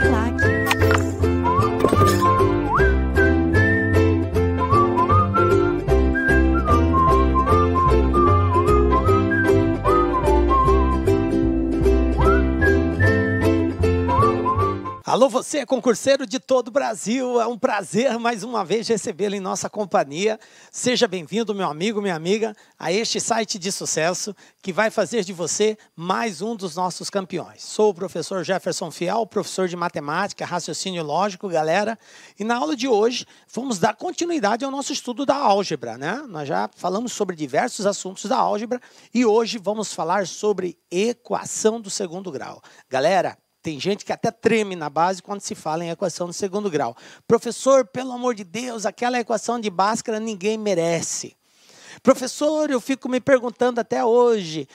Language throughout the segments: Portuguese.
click clack. Alô, você é concurseiro de todo o Brasil. É um prazer mais uma vez recebê-lo em nossa companhia. Seja bem-vindo, meu amigo, minha amiga, a este site de sucesso que vai fazer de você mais um dos nossos campeões. Sou o professor Jefferson Fiel, professor de matemática, raciocínio lógico, galera. E na aula de hoje vamos dar continuidade ao nosso estudo da álgebra, né? Nós já falamos sobre diversos assuntos da álgebra e hoje vamos falar sobre equação do segundo grau. Galera, tem gente que até treme na base quando se fala em equação de segundo grau. Professor, pelo amor de Deus, aquela equação de Bhaskara ninguém merece. Professor, eu fico me perguntando até hoje,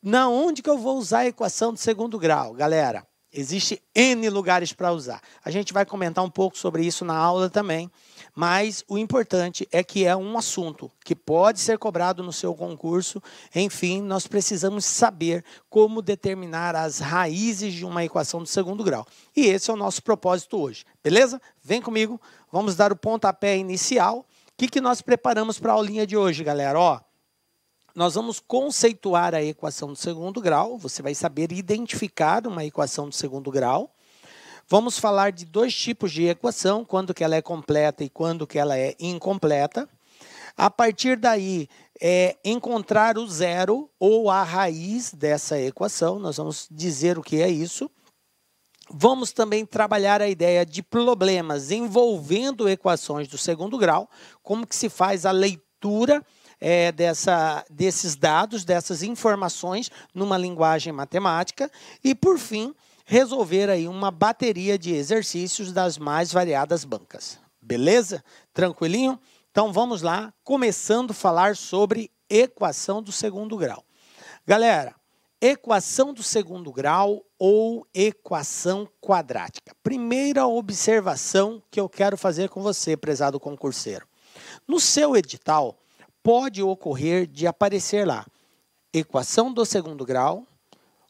na onde que eu vou usar a equação de segundo grau, galera? Existe N lugares para usar. A gente vai comentar um pouco sobre isso na aula também, mas o importante é que é um assunto que pode ser cobrado no seu concurso. Enfim, nós precisamos saber como determinar as raízes de uma equação de segundo grau. E esse é o nosso propósito hoje, beleza? Vem comigo, vamos dar o pontapé inicial. O que, que nós preparamos para a aulinha de hoje, galera? Ó, nós vamos conceituar a equação de segundo grau, você vai saber identificar uma equação de segundo grau. Vamos falar de dois tipos de equação, quando que ela é completa e quando que ela é incompleta. A partir daí, é encontrar o zero ou a raiz dessa equação, nós vamos dizer o que é isso. Vamos também trabalhar a ideia de problemas envolvendo equações do segundo grau, como que se faz a leitura é, dessa, desses dados, dessas informações, numa linguagem matemática. E, por fim, resolver aí uma bateria de exercícios das mais variadas bancas. Beleza? Tranquilinho? Então vamos lá, começando a falar sobre equação do segundo grau. Galera, equação do segundo grau ou equação quadrática. Primeira observação que eu quero fazer com você, prezado concurseiro. No seu edital, pode ocorrer de aparecer lá equação do segundo grau,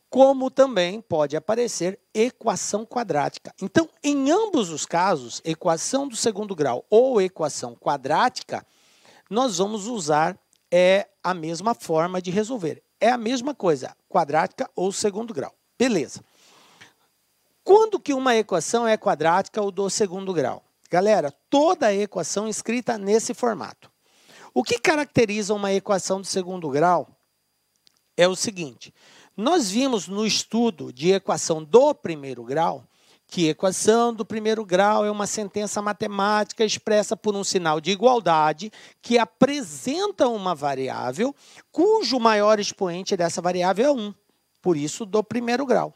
como também pode aparecer equação quadrática. Então, em ambos os casos, equação do segundo grau ou equação quadrática, nós vamos usar é a mesma forma de resolver. É a mesma coisa, quadrática ou segundo grau. Beleza. Quando que uma equação é quadrática ou do segundo grau? Galera, toda equação escrita nesse formato. O que caracteriza uma equação de segundo grau é o seguinte: nós vimos no estudo de equação do primeiro grau que equação do primeiro grau é uma sentença matemática expressa por um sinal de igualdade que apresenta uma variável cujo maior expoente dessa variável é 1. Por isso, do primeiro grau.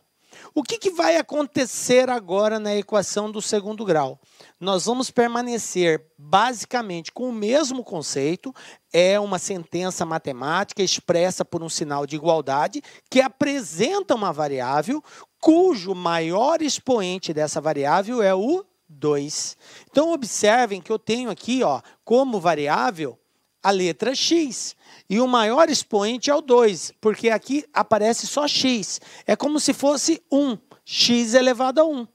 O que, que vai acontecer agora na equação do segundo grau? Nós vamos permanecer basicamente com o mesmo conceito, é uma sentença matemática expressa por um sinal de igualdade que apresenta uma variável cujo maior expoente dessa variável é o 2. Então observem que eu tenho aqui, ó, como variável a letra x. E o maior expoente é o 2, porque aqui aparece só x. É como se fosse 1, x elevado a 1,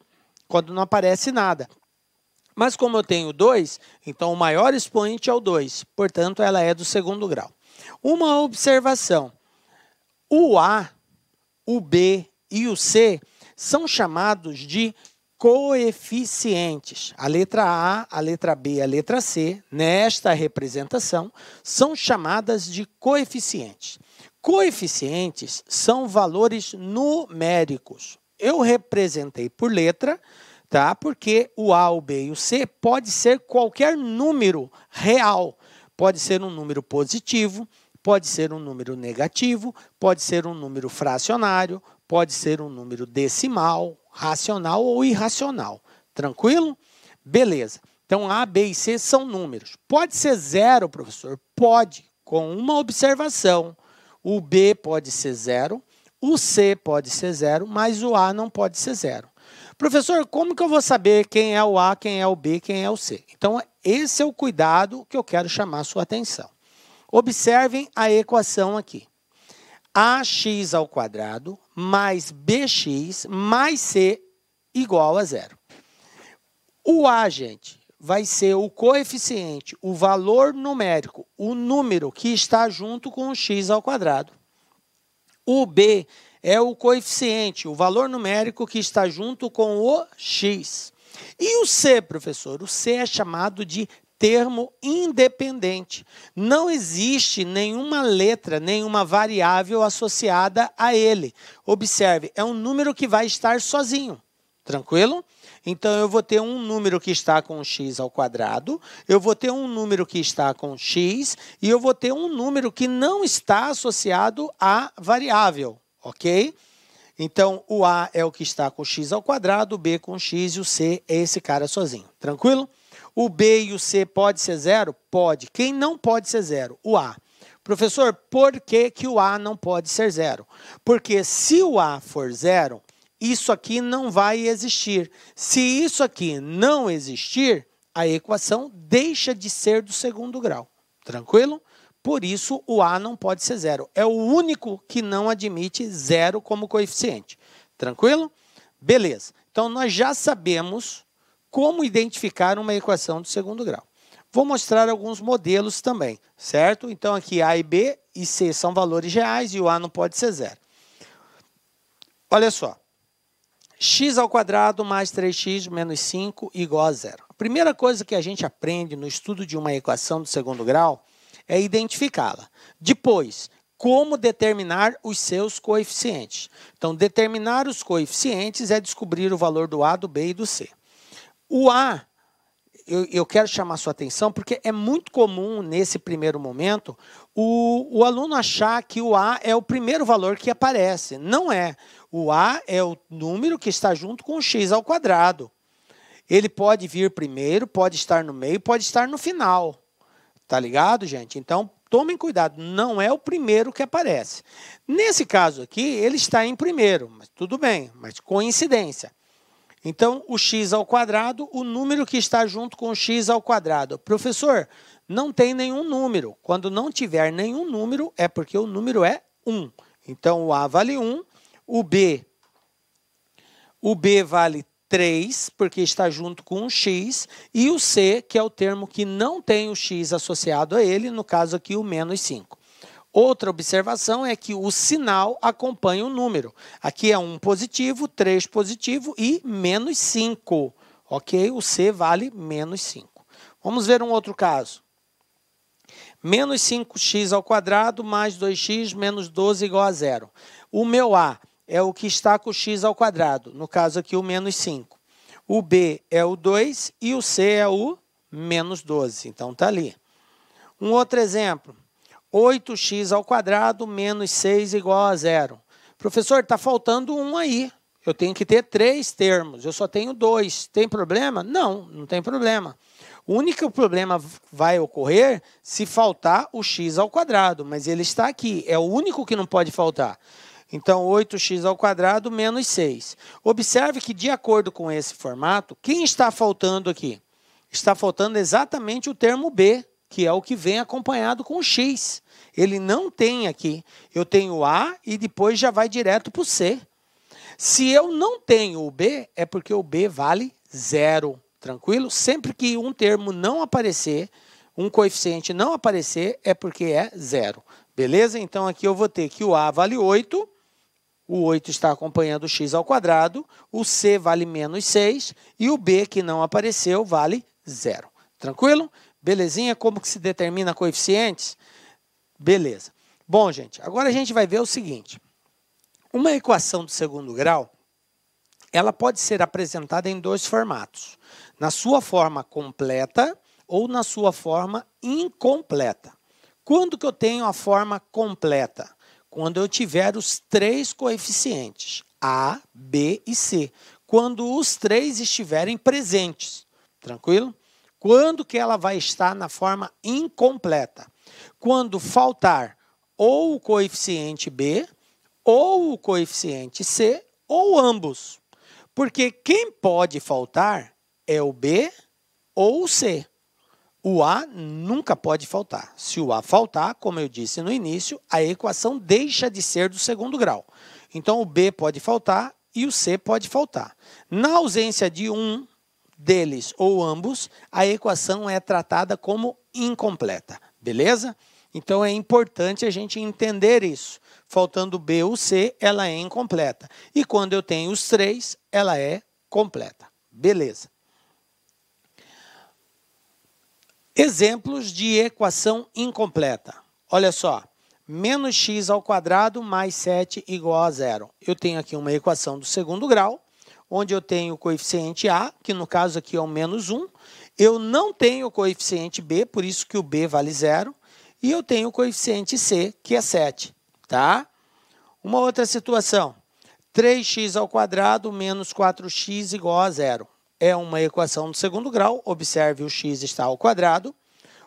quando não aparece nada. Mas como eu tenho 2, então o maior expoente é o 2, portanto ela é do segundo grau. Uma observação: o A, o B e o C são chamados de coeficientes, a letra A, a letra B, a letra C, nesta representação, são chamadas de coeficientes. Coeficientes são valores numéricos. Eu representei por letra, tá? Porque o A, o B e o C pode ser qualquer número real. Pode ser um número positivo, pode ser um número negativo, pode ser um número fracionário, pode ser um número decimal, racional ou irracional. Tranquilo? Beleza. Então, A, B e C são números. Pode ser zero, professor? Pode, com uma observação. O B pode ser zero, o C pode ser zero, mas o A não pode ser zero. Professor, como que eu vou saber quem é o A, quem é o B, quem é o C? Então, esse é o cuidado que eu quero chamar a sua atenção. Observem a equação aqui. AX ao quadrado mais bx mais c igual a zero. O a, gente, vai ser o coeficiente, o valor numérico, o número que está junto com o x ao quadrado. O b é o coeficiente, o valor numérico que está junto com o x. E o c, professor? O c é chamado de termo independente. Não existe nenhuma letra, nenhuma variável associada a ele. Observe, é um número que vai estar sozinho. Tranquilo? Então eu vou ter um número que está com x ao quadrado, eu vou ter um número que está com x e eu vou ter um número que não está associado à variável, ok? Então o a é o que está com x ao quadrado, o b com x e o c é esse cara sozinho. Tranquilo? O B e o C pode ser zero? Pode. Quem não pode ser zero? O A. Professor, por que, que o A não pode ser zero? Porque se o A for zero, isso aqui não vai existir. Se isso aqui não existir, a equação deixa de ser do segundo grau. Tranquilo? Por isso, o A não pode ser zero. É o único que não admite zero como coeficiente. Tranquilo? Beleza. Então, nós já sabemos como identificar uma equação de segundo grau. Vou mostrar alguns modelos também, certo? Então, aqui A e B e C são valores reais e o A não pode ser zero. Olha só. x ao quadrado mais 3x menos 5 igual a zero. A primeira coisa que a gente aprende no estudo de uma equação de segundo grau é identificá-la. Depois, como determinar os seus coeficientes. Então, determinar os coeficientes é descobrir o valor do A, do B e do C. O A, eu, eu quero chamar sua atenção, porque é muito comum nesse primeiro momento o, o aluno achar que o A é o primeiro valor que aparece. Não é. O A é o número que está junto com o x ao quadrado. Ele pode vir primeiro, pode estar no meio, pode estar no final. Tá ligado, gente? Então, tomem cuidado, não é o primeiro que aparece. Nesse caso aqui, ele está em primeiro, mas tudo bem, mas coincidência. Então, o x ao quadrado, o número que está junto com o x ao quadrado. Professor, não tem nenhum número. Quando não tiver nenhum número, é porque o número é 1. Então, o A vale 1, o B, o B vale 3, porque está junto com o x, e o C, que é o termo que não tem o x associado a ele, no caso aqui, o menos 5. Outra observação é que o sinal acompanha o número. Aqui é 1 positivo, 3 positivo e menos 5. Ok? O C vale menos 5. Vamos ver um outro caso. Menos 5x ao quadrado mais 2x menos 12 igual a zero. O meu A é o que está com x ao quadrado, no caso aqui o menos 5. O B é o 2 e o C é o menos 12, então está ali. Um outro exemplo, 8x ao quadrado menos 6 igual a zero. Professor, está faltando um aí. Eu tenho que ter três termos, eu só tenho dois. Tem problema? Não, não tem problema. O único problema vai ocorrer se faltar o x ao quadrado, mas ele está aqui, é o único que não pode faltar. Então, 8x ao quadrado menos 6. Observe que, de acordo com esse formato, quem está faltando aqui? Está faltando exatamente o termo b que é o que vem acompanhado com o X. Ele não tem aqui. Eu tenho A e depois já vai direto para o C. Se eu não tenho o B, é porque o B vale zero. Tranquilo? Sempre que um termo não aparecer, um coeficiente não aparecer, é porque é zero. Beleza? Então aqui eu vou ter que o A vale 8, o 8 está acompanhando o x ao quadrado, o C vale menos 6 e o B, que não apareceu, vale zero. Tranquilo? Belezinha? Como que se determina coeficientes? Beleza. Bom, gente, agora a gente vai ver o seguinte. Uma equação do segundo grau, ela pode ser apresentada em dois formatos. Na sua forma completa ou na sua forma incompleta. Quando que eu tenho a forma completa? Quando eu tiver os três coeficientes, A, B e C. Quando os três estiverem presentes. Tranquilo? Quando que ela vai estar na forma incompleta? Quando faltar ou o coeficiente B, ou o coeficiente C, ou ambos. Porque quem pode faltar é o B ou o C. O A nunca pode faltar. Se o A faltar, como eu disse no início, a equação deixa de ser do segundo grau. Então o B pode faltar e o C pode faltar. Na ausência de um deles ou ambos, a equação é tratada como incompleta, beleza? Então é importante a gente entender isso. Faltando B ou C, ela é incompleta. E quando eu tenho os três, ela é completa. Beleza. Exemplos de equação incompleta. Olha só, menos x ao quadrado mais 7 igual a zero. Eu tenho aqui uma equação do segundo grau onde eu tenho o coeficiente A, que no caso aqui é o menos 1. Eu não tenho o coeficiente B, por isso que o B vale zero. E eu tenho o coeficiente C, que é 7. Tá? Uma outra situação. 3x ao quadrado menos 4x igual a zero. É uma equação do segundo grau. Observe o x está ao quadrado.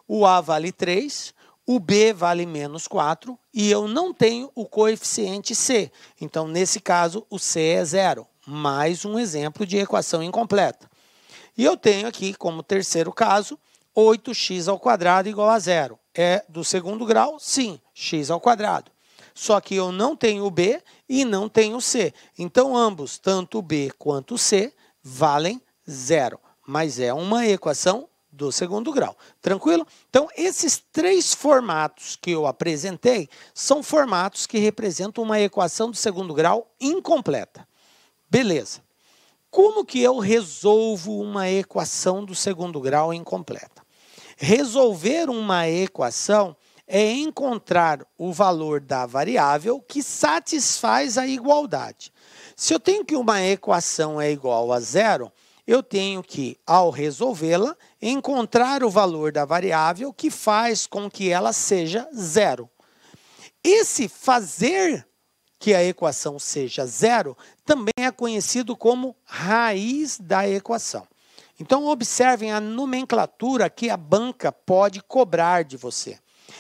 O A vale 3 o B vale menos 4 e eu não tenho o coeficiente C. Então, nesse caso, o C é zero mais um exemplo de equação incompleta. E eu tenho aqui como terceiro caso 8x ao quadrado igual a zero. É do segundo grau? Sim, x ao quadrado. Só que eu não tenho o b e não tenho o c. Então ambos, tanto o b quanto o c, valem zero. Mas é uma equação do segundo grau. Tranquilo? Então, esses três formatos que eu apresentei são formatos que representam uma equação do segundo grau incompleta. Beleza. Como que eu resolvo uma equação do segundo grau incompleta? Resolver uma equação é encontrar o valor da variável que satisfaz a igualdade. Se eu tenho que uma equação é igual a zero, eu tenho que, ao resolvê-la, encontrar o valor da variável que faz com que ela seja zero. Esse fazer que a equação seja zero também é conhecido como raiz da equação. Então, observem a nomenclatura que a banca pode cobrar de você.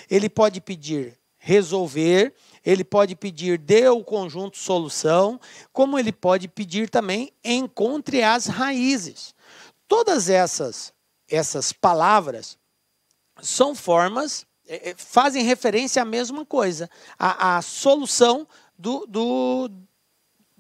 Ele pode pedir resolver, ele pode pedir dê o conjunto solução, como ele pode pedir também encontre as raízes. Todas essas essas palavras são formas, é, é, fazem referência à mesma coisa, à, à solução do, do,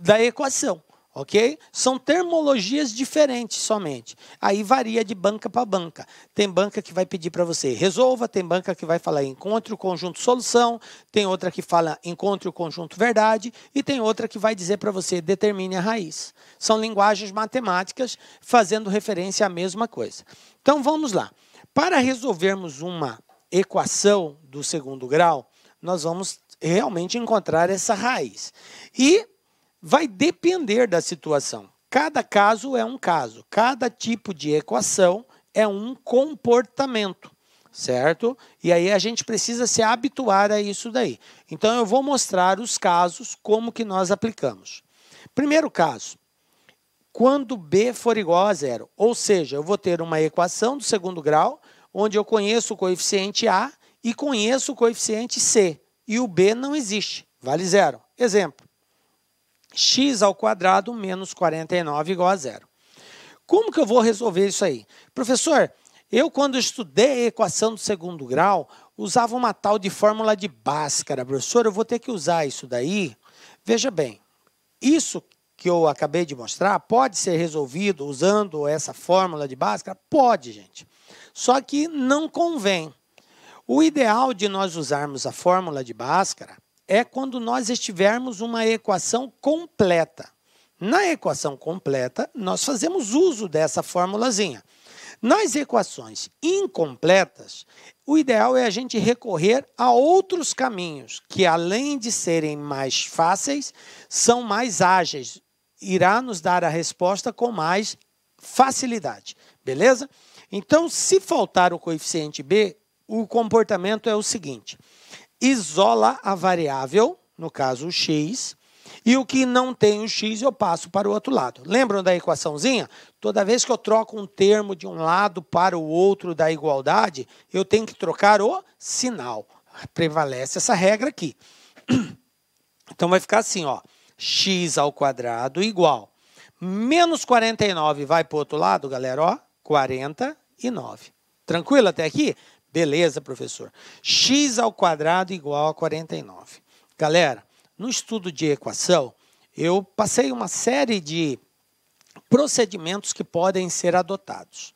da equação, ok? São termologias diferentes somente. Aí varia de banca para banca. Tem banca que vai pedir para você resolva, tem banca que vai falar encontre o conjunto solução, tem outra que fala encontre o conjunto verdade e tem outra que vai dizer para você determine a raiz. São linguagens matemáticas fazendo referência à mesma coisa. Então vamos lá. Para resolvermos uma equação do segundo grau, nós vamos realmente encontrar essa raiz. E Vai depender da situação. Cada caso é um caso, cada tipo de equação é um comportamento, certo? E aí a gente precisa se habituar a isso daí. Então eu vou mostrar os casos como que nós aplicamos. Primeiro caso, quando b for igual a zero, ou seja, eu vou ter uma equação do segundo grau onde eu conheço o coeficiente a e conheço o coeficiente c e o b não existe, vale zero. Exemplo: x ao quadrado menos 49 igual a zero. Como que eu vou resolver isso aí? Professor, eu quando estudei a equação do segundo grau, usava uma tal de fórmula de Bhaskara. Professor, eu vou ter que usar isso daí? Veja bem, isso que eu acabei de mostrar pode ser resolvido usando essa fórmula de Bhaskara? Pode, gente. Só que não convém. O ideal de nós usarmos a fórmula de Bhaskara é quando nós estivermos uma equação completa. Na equação completa, nós fazemos uso dessa formulazinha. Nas equações incompletas, o ideal é a gente recorrer a outros caminhos que, além de serem mais fáceis, são mais ágeis. Irá nos dar a resposta com mais facilidade, beleza? Então, se faltar o coeficiente b, o comportamento é o seguinte: isola a variável, no caso o x, e o que não tem o x eu passo para o outro lado. Lembram da equaçãozinha? Toda vez que eu troco um termo de um lado para o outro da igualdade, eu tenho que trocar o sinal. Prevalece essa regra aqui. Então vai ficar assim, ó, x ao quadrado igual menos 49 vai para o outro lado, galera, ó, 49. Tranquilo até aqui? Beleza, professor. x ao quadrado igual a 49. Galera, no estudo de equação, eu passei uma série de procedimentos que podem ser adotados.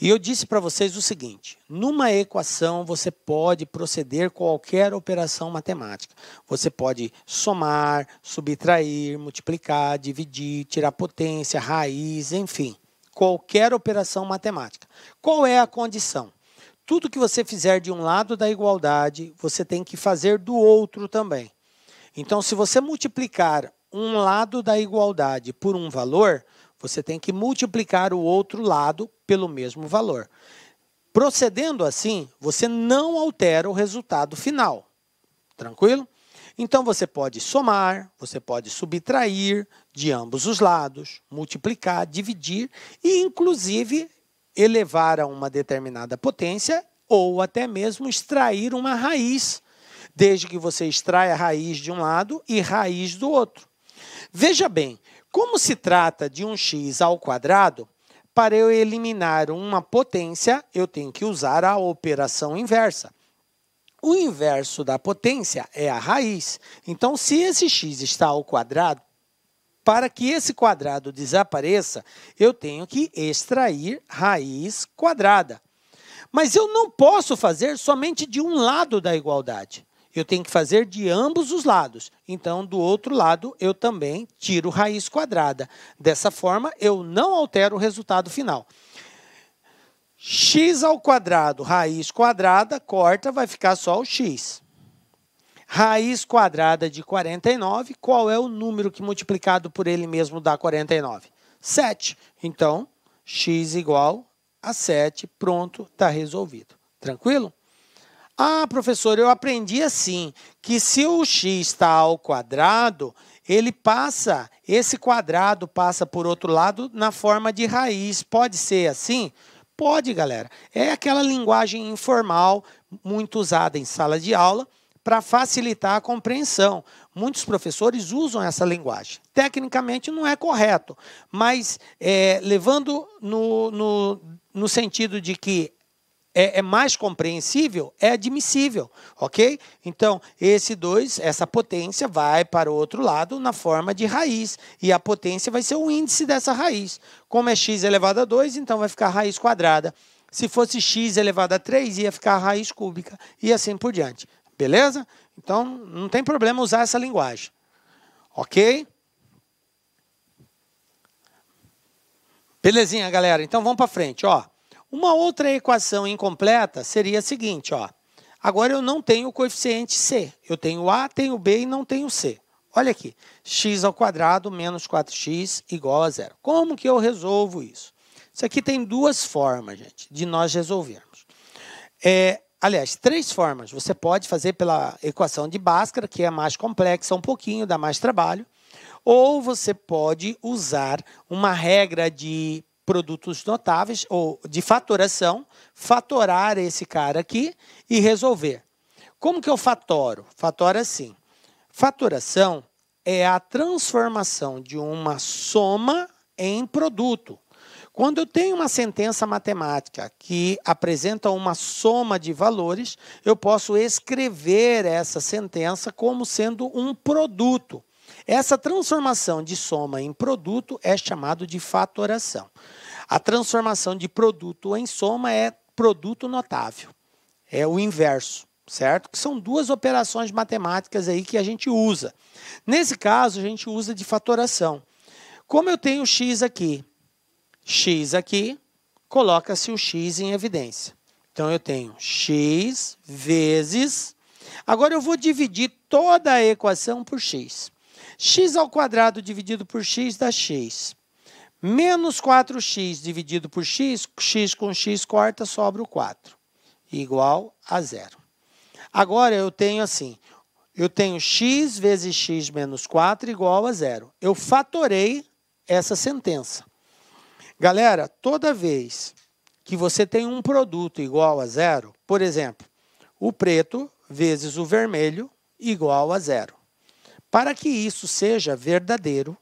E eu disse para vocês o seguinte: numa equação você pode proceder qualquer operação matemática. Você pode somar, subtrair, multiplicar, dividir, tirar potência, raiz, enfim, qualquer operação matemática. Qual é a condição? Tudo que você fizer de um lado da igualdade, você tem que fazer do outro também. Então, se você multiplicar um lado da igualdade por um valor, você tem que multiplicar o outro lado pelo mesmo valor. Procedendo assim, você não altera o resultado final. Tranquilo? Então você pode somar, você pode subtrair de ambos os lados, multiplicar, dividir e inclusive elevar a uma determinada potência ou até mesmo extrair uma raiz, desde que você extraia raiz de um lado e raiz do outro. Veja bem, como se trata de um x ao quadrado, para eu eliminar uma potência, eu tenho que usar a operação inversa. O inverso da potência é a raiz. Então, se esse x está ao quadrado, para que esse quadrado desapareça, eu tenho que extrair raiz quadrada. Mas eu não posso fazer somente de um lado da igualdade. Eu tenho que fazer de ambos os lados. Então, do outro lado, eu também tiro raiz quadrada. Dessa forma, eu não altero o resultado final. x ao quadrado, raiz quadrada, corta, vai ficar só o x. Raiz quadrada de 49, qual é o número que multiplicado por ele mesmo dá 49? 7. Então, x igual a 7, pronto, está resolvido. Tranquilo? Ah, professor, eu aprendi assim, que se o x está ao quadrado, ele passa, esse quadrado passa por outro lado na forma de raiz. Pode ser assim? Pode, galera. É aquela linguagem informal muito usada em sala de aula para facilitar a compreensão. Muitos professores usam essa linguagem. Tecnicamente não é correto, mas é, levando no, no, no, sentido de que é, é, mais compreensível, é admissível, ok? Então, esse 2, essa potência vai para o outro lado na forma de raiz, e a potência vai ser o índice dessa raiz. Como é x elevado a 2, então vai ficar raiz quadrada. Se fosse x elevado a 3, ia ficar a raiz cúbica, e assim por diante. Beleza? Então, não tem problema usar essa linguagem. Ok? Belezinha, galera. Então, vamos para frente. Ó. Uma outra equação incompleta seria a seguinte. Ó. Agora, eu não tenho o coeficiente C. Eu tenho A, tenho B e não tenho C. Olha aqui. x ao quadrado menos 4x igual a zero. Como que eu resolvo isso? Isso aqui tem duas formas, gente, de nós resolvermos. É, Aliás, três formas. Você pode fazer pela equação de Bhaskara, que é mais complexa um pouquinho, dá mais trabalho. Ou você pode usar uma regra de produtos notáveis ou de fatoração, fatorar esse cara aqui e resolver. Como que eu fatoro? Fatora assim. Fatoração é a transformação de uma soma em produto. Quando eu tenho uma sentença matemática que apresenta uma soma de valores, eu posso escrever essa sentença como sendo um produto. Essa transformação de soma em produto é chamado de fatoração. A transformação de produto em soma é produto notável. É o inverso certo? Que são duas operações matemáticas aí que a gente usa. Nesse caso, a gente usa de fatoração. Como eu tenho x aqui x aqui, coloca-se o x em evidência. Então, eu tenho x vezes... Agora, eu vou dividir toda a equação por x. x ao quadrado dividido por x dá x. Menos 4x dividido por x, x com x corta, sobra o 4. Igual a zero. Agora, eu tenho assim, eu tenho x vezes x menos 4 igual a zero. Eu fatorei essa sentença. Galera, toda vez que você tem um produto igual a zero, por exemplo, o preto vezes o vermelho igual a zero. Para que isso seja verdadeiro,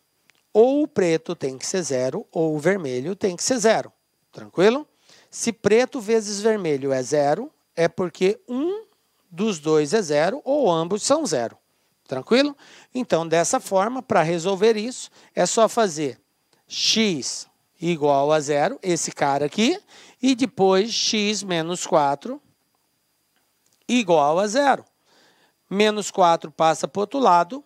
ou o preto tem que ser zero, ou o vermelho tem que ser zero. Tranquilo? Se preto vezes vermelho é zero, é porque um dos dois é zero, ou ambos são zero. Tranquilo? Então, dessa forma, para resolver isso, é só fazer x igual a zero, esse cara aqui, e depois x menos 4 igual a zero. Menos 4 passa para o outro lado,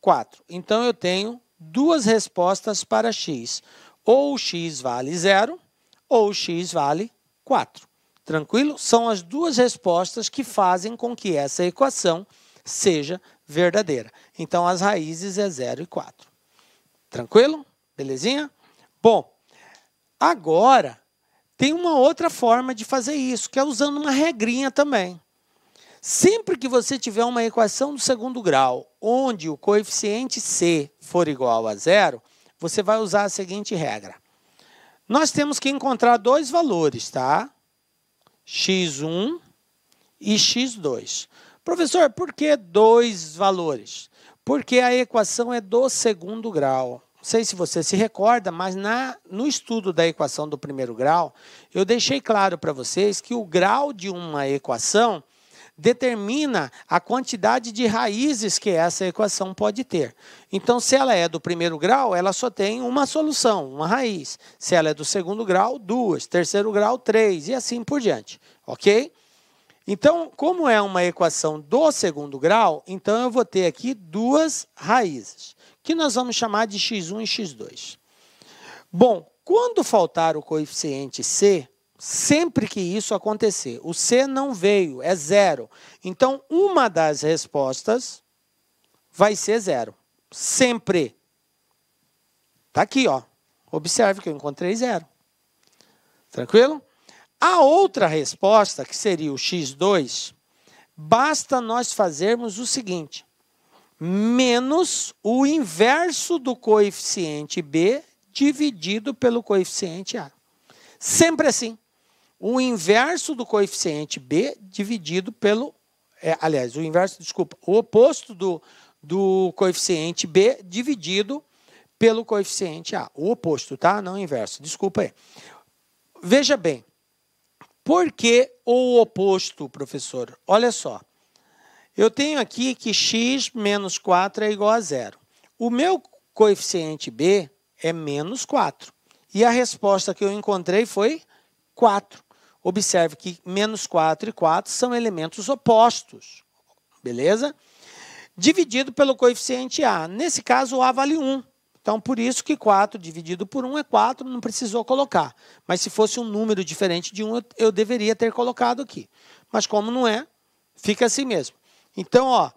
4. Então, eu tenho duas respostas para x. Ou x vale zero, ou x vale 4. Tranquilo? São as duas respostas que fazem com que essa equação seja verdadeira. Então, as raízes é 0 e 4. Tranquilo? Belezinha? Bom, Agora, tem uma outra forma de fazer isso, que é usando uma regrinha também. Sempre que você tiver uma equação do segundo grau, onde o coeficiente C for igual a zero, você vai usar a seguinte regra. Nós temos que encontrar dois valores, tá? x1 e x2. Professor, por que dois valores? Porque a equação é do segundo grau sei se você se recorda, mas na, no estudo da equação do primeiro grau, eu deixei claro para vocês que o grau de uma equação determina a quantidade de raízes que essa equação pode ter. Então, se ela é do primeiro grau, ela só tem uma solução, uma raiz. Se ela é do segundo grau, duas. Terceiro grau, três. E assim por diante. Ok? Então, como é uma equação do segundo grau, então eu vou ter aqui duas raízes que nós vamos chamar de x1 e x2. Bom, quando faltar o coeficiente c, sempre que isso acontecer, o c não veio, é zero. Então, uma das respostas vai ser zero. Sempre. Está aqui, ó. Observe que eu encontrei zero. Tranquilo? A outra resposta, que seria o x2, basta nós fazermos o seguinte menos o inverso do coeficiente B dividido pelo coeficiente A. Sempre assim. O inverso do coeficiente B dividido pelo. É, aliás, o inverso, desculpa, o oposto do, do coeficiente B dividido pelo coeficiente A. O oposto, tá? Não o inverso. Desculpa aí. Veja bem. Por que o oposto, professor? Olha só. Eu tenho aqui que x menos 4 é igual a zero. O meu coeficiente b é menos 4. E a resposta que eu encontrei foi 4. Observe que menos 4 e 4 são elementos opostos, beleza? Dividido pelo coeficiente A. Nesse caso, o A vale 1. Então, por isso que 4 dividido por 1 é 4, não precisou colocar. Mas se fosse um número diferente de 1, eu deveria ter colocado aqui. Mas como não é, fica assim mesmo. Então, ó,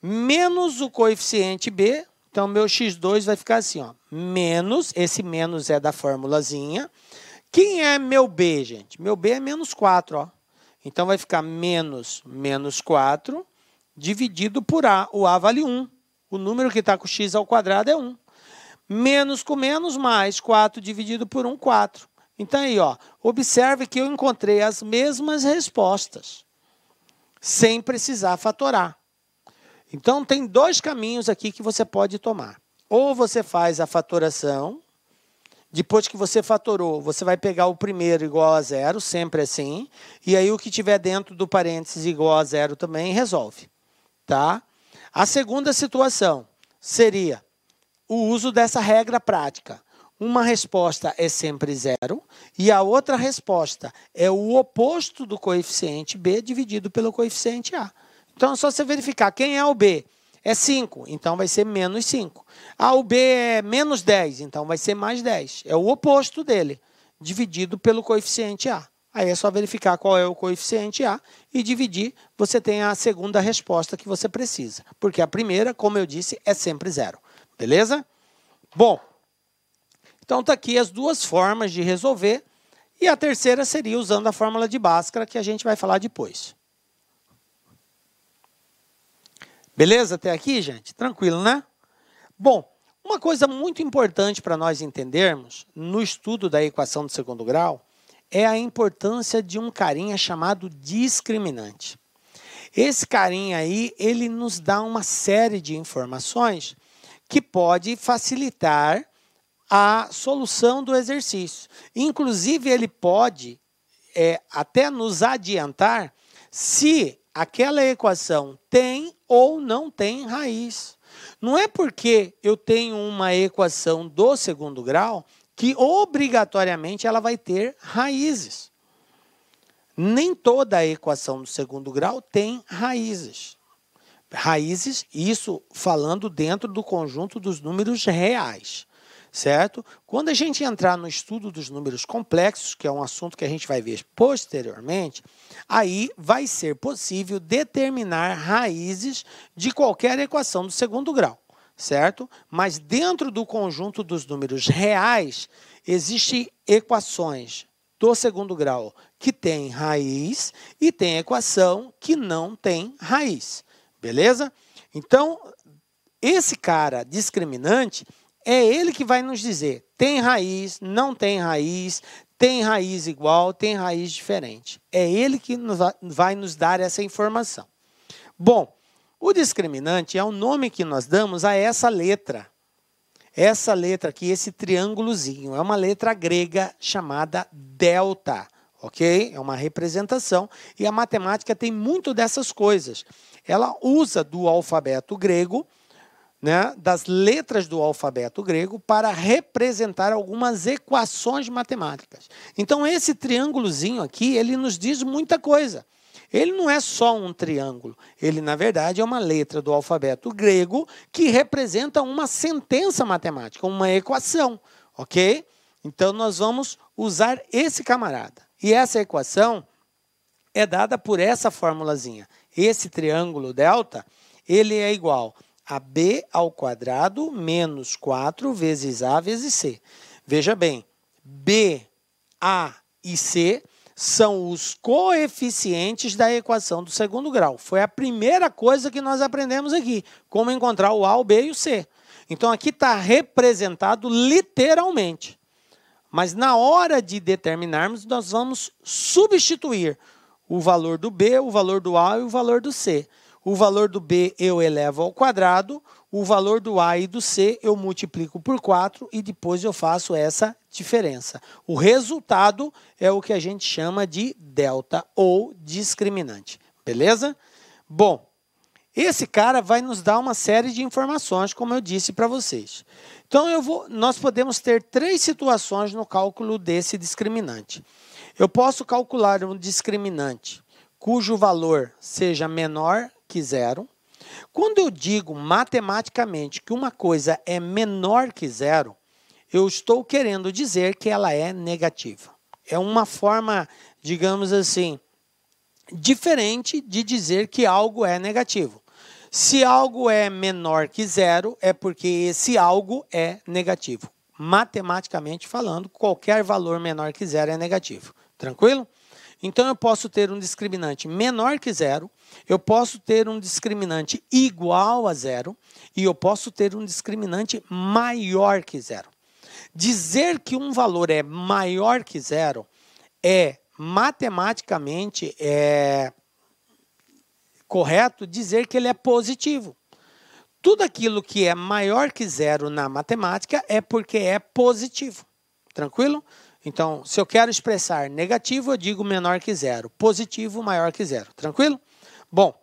menos o coeficiente B, então meu x2 vai ficar assim, ó, menos, esse menos é da formulazinha. Quem é meu B, gente? Meu B é menos 4, ó. Então vai ficar menos menos 4 dividido por A. O A vale 1. O número que está com x ao quadrado é 1. Menos com menos, mais 4 dividido por 1, 4. Então aí, ó, observe que eu encontrei as mesmas respostas sem precisar fatorar. Então, tem dois caminhos aqui que você pode tomar. Ou você faz a fatoração, depois que você fatorou, você vai pegar o primeiro igual a zero, sempre assim, e aí o que tiver dentro do parênteses igual a zero também resolve. Tá? A segunda situação seria o uso dessa regra prática uma resposta é sempre zero e a outra resposta é o oposto do coeficiente B dividido pelo coeficiente A. Então é só você verificar quem é o B. É 5, então vai ser menos 5. Ah, o B é menos 10, então vai ser mais 10. É o oposto dele, dividido pelo coeficiente A. Aí é só verificar qual é o coeficiente A e dividir, você tem a segunda resposta que você precisa. Porque a primeira, como eu disse, é sempre zero. Beleza? Bom, então está aqui as duas formas de resolver. E a terceira seria usando a fórmula de Bhaskara, que a gente vai falar depois. Beleza até aqui, gente? Tranquilo, né? Bom, uma coisa muito importante para nós entendermos no estudo da equação de segundo grau é a importância de um carinha chamado discriminante. Esse carinha aí, ele nos dá uma série de informações que pode facilitar a solução do exercício. Inclusive, ele pode é, até nos adiantar se aquela equação tem ou não tem raiz. Não é porque eu tenho uma equação do segundo grau que obrigatoriamente ela vai ter raízes. Nem toda equação do segundo grau tem raízes. Raízes, isso falando dentro do conjunto dos números reais certo? Quando a gente entrar no estudo dos números complexos, que é um assunto que a gente vai ver posteriormente, aí vai ser possível determinar raízes de qualquer equação do segundo grau, certo? Mas dentro do conjunto dos números reais, existem equações do segundo grau que têm raiz e tem equação que não tem raiz. Beleza? Então, esse cara discriminante, é ele que vai nos dizer: tem raiz, não tem raiz, tem raiz igual, tem raiz diferente. É ele que vai nos dar essa informação. Bom, o discriminante é o nome que nós damos a essa letra. Essa letra aqui, esse triângulozinho, é uma letra grega chamada delta, ok? É uma representação e a matemática tem muito dessas coisas. Ela usa do alfabeto grego né, das letras do alfabeto grego para representar algumas equações matemáticas. Então esse triângulozinho aqui, ele nos diz muita coisa. Ele não é só um triângulo, ele na verdade é uma letra do alfabeto grego que representa uma sentença matemática, uma equação, OK? Então nós vamos usar esse camarada. E essa equação é dada por essa formulazinha. Esse triângulo delta, ele é igual a b ao quadrado menos 4 vezes a vezes c. Veja bem, b, a e c são os coeficientes da equação do segundo grau. Foi a primeira coisa que nós aprendemos aqui, como encontrar o a, o b e o c. Então aqui está representado literalmente. Mas na hora de determinarmos, nós vamos substituir o valor do b, o valor do a e o valor do c o valor do b eu elevo ao quadrado, o valor do a e do c eu multiplico por 4 e depois eu faço essa diferença. O resultado é o que a gente chama de delta ou discriminante, beleza? Bom, esse cara vai nos dar uma série de informações, como eu disse para vocês. Então eu vou, nós podemos ter três situações no cálculo desse discriminante. Eu posso calcular um discriminante cujo valor seja menor zero, quando eu digo matematicamente que uma coisa é menor que zero, eu estou querendo dizer que ela é negativa. É uma forma, digamos assim, diferente de dizer que algo é negativo. Se algo é menor que zero, é porque esse algo é negativo. Matematicamente falando, qualquer valor menor que zero é negativo. Tranquilo? Então eu posso ter um discriminante menor que zero, eu posso ter um discriminante igual a zero e eu posso ter um discriminante maior que zero. Dizer que um valor é maior que zero é matematicamente é correto dizer que ele é positivo. Tudo aquilo que é maior que zero na matemática é porque é positivo. Tranquilo? Então, se eu quero expressar negativo, eu digo menor que zero. Positivo, maior que zero. Tranquilo? Bom,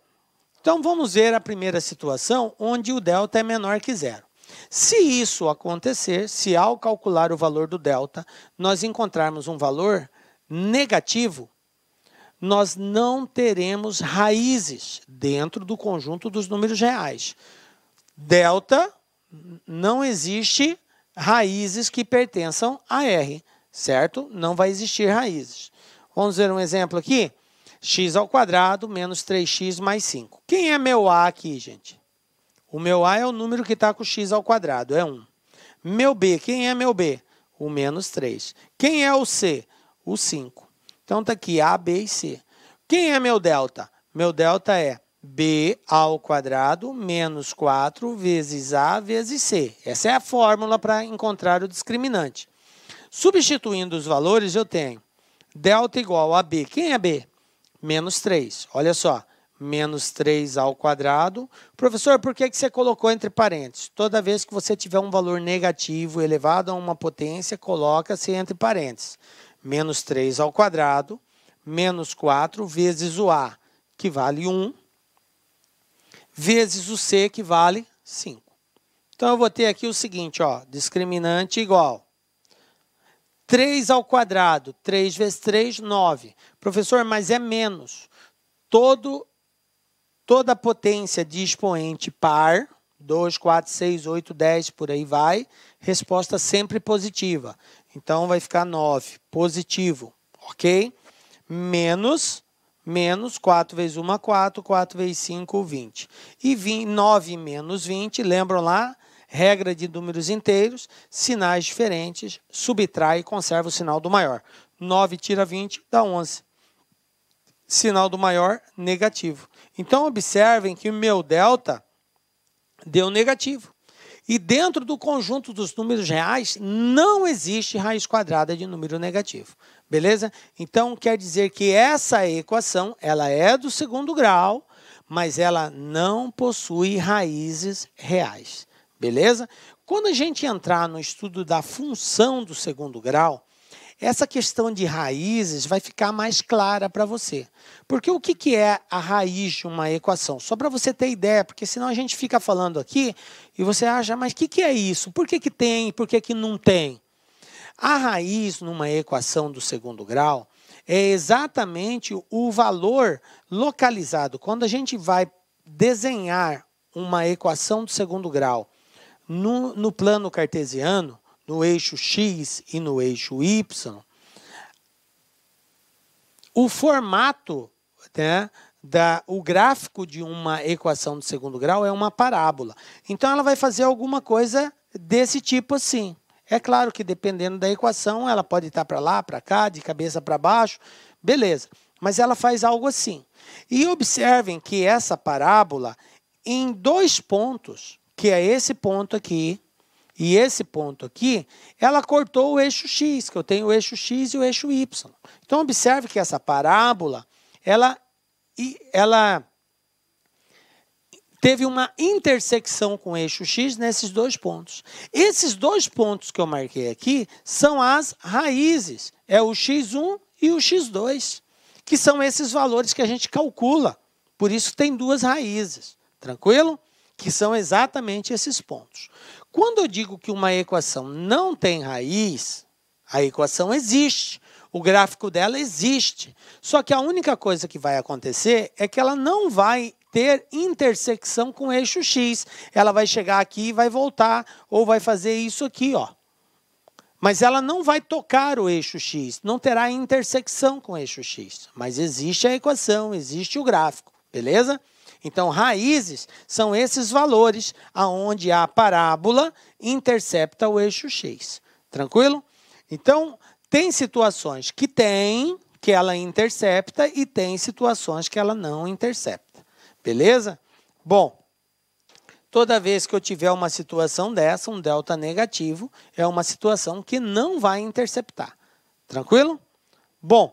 então vamos ver a primeira situação onde o delta é menor que zero. Se isso acontecer, se ao calcular o valor do delta, nós encontrarmos um valor negativo, nós não teremos raízes dentro do conjunto dos números reais. Delta não existe raízes que pertençam a R certo? Não vai existir raízes. Vamos ver um exemplo aqui? x ao quadrado menos 3x mais 5. Quem é meu a aqui, gente? O meu a é o número que está com x ao quadrado, é 1. Meu b, quem é meu b? O menos 3. Quem é o c? O 5. Então está aqui a, b e c. Quem é meu delta? Meu delta é b ao quadrado menos 4 vezes a vezes c. Essa é a fórmula para encontrar o discriminante. Substituindo os valores, eu tenho delta igual a b. Quem é b? Menos 3. Olha só, menos 3 ao quadrado. Professor, por que, que você colocou entre parênteses? Toda vez que você tiver um valor negativo elevado a uma potência, coloca-se entre parênteses. Menos 3 ao quadrado, menos 4 vezes o a, que vale 1, vezes o c, que vale 5. Então, eu vou ter aqui o seguinte, ó, discriminante igual 3 ao quadrado, 3 vezes 3, 9. Professor, mas é menos. Todo, toda a potência de expoente par, 2, 4, 6, 8, 10, por aí vai, resposta sempre positiva. Então, vai ficar 9, positivo, ok? Menos, menos 4 vezes 1, 4, 4 vezes 5, 20. E 20, 9 menos 20, lembram lá? regra de números inteiros, sinais diferentes, subtrai e conserva o sinal do maior. 9 tira 20, dá 11. Sinal do maior, negativo. Então, observem que o meu delta deu negativo. E dentro do conjunto dos números reais, não existe raiz quadrada de número negativo. Beleza? Então, quer dizer que essa equação, ela é do segundo grau, mas ela não possui raízes reais. Beleza? Quando a gente entrar no estudo da função do segundo grau, essa questão de raízes vai ficar mais clara para você. Porque o que, que é a raiz de uma equação? Só para você ter ideia, porque senão a gente fica falando aqui e você acha, mas o que, que é isso? Por que, que tem? Por que, que não tem? A raiz numa equação do segundo grau é exatamente o valor localizado. Quando a gente vai desenhar uma equação do segundo grau no, no plano cartesiano, no eixo x e no eixo y, o formato, né, da, o gráfico de uma equação de segundo grau é uma parábola. Então ela vai fazer alguma coisa desse tipo assim. É claro que dependendo da equação, ela pode estar para lá, para cá, de cabeça para baixo, beleza. Mas ela faz algo assim. E observem que essa parábola, em dois pontos, que é esse ponto aqui e esse ponto aqui, ela cortou o eixo X, que eu tenho o eixo X e o eixo Y. Então, observe que essa parábola, ela, ela teve uma intersecção com o eixo X nesses dois pontos. Esses dois pontos que eu marquei aqui são as raízes, é o X1 e o X2, que são esses valores que a gente calcula. Por isso tem duas raízes, tranquilo? que são exatamente esses pontos. Quando eu digo que uma equação não tem raiz, a equação existe, o gráfico dela existe. Só que a única coisa que vai acontecer é que ela não vai ter intersecção com o eixo x. Ela vai chegar aqui e vai voltar ou vai fazer isso aqui, ó. Mas ela não vai tocar o eixo x, não terá intersecção com o eixo x. Mas existe a equação, existe o gráfico, beleza? Então, raízes são esses valores aonde a parábola intercepta o eixo X. Tranquilo? Então, tem situações que tem, que ela intercepta, e tem situações que ela não intercepta. Beleza? Bom, toda vez que eu tiver uma situação dessa, um delta negativo, é uma situação que não vai interceptar. Tranquilo? Bom,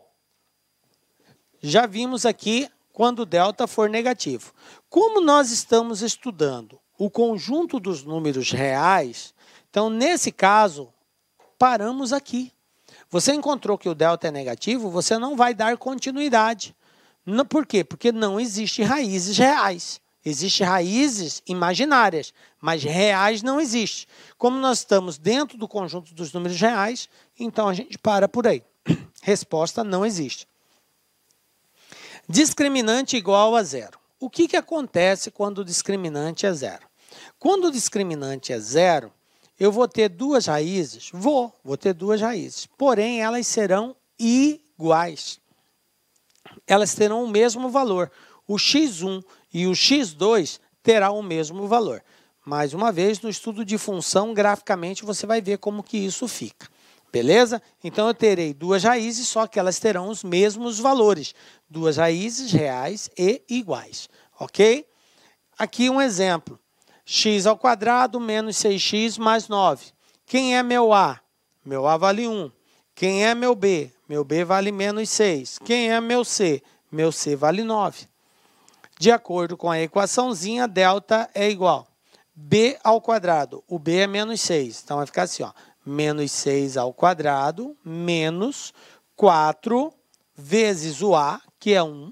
já vimos aqui quando o delta for negativo. Como nós estamos estudando o conjunto dos números reais, então nesse caso, paramos aqui. Você encontrou que o delta é negativo, você não vai dar continuidade. por quê? Porque não existem raízes reais. Existem raízes imaginárias, mas reais não existe. Como nós estamos dentro do conjunto dos números reais, então a gente para por aí. Resposta não existe. Discriminante igual a zero. O que, que acontece quando o discriminante é zero? Quando o discriminante é zero, eu vou ter duas raízes? Vou, vou ter duas raízes. Porém, elas serão iguais. Elas terão o mesmo valor. O x1 e o x2 terá o mesmo valor. Mais uma vez, no estudo de função, graficamente, você vai ver como que isso fica. Beleza? Então, eu terei duas raízes, só que elas terão os mesmos valores duas raízes reais e iguais, ok? Aqui um exemplo, x ao quadrado menos 6x mais 9. Quem é meu a? Meu a vale 1. Quem é meu b? Meu b vale menos 6. Quem é meu c? Meu c vale 9. De acordo com a equaçãozinha, delta é igual b ao quadrado. O b é menos 6, então vai ficar assim, ó. Menos 6 ao quadrado menos 4 vezes o a, que é 1,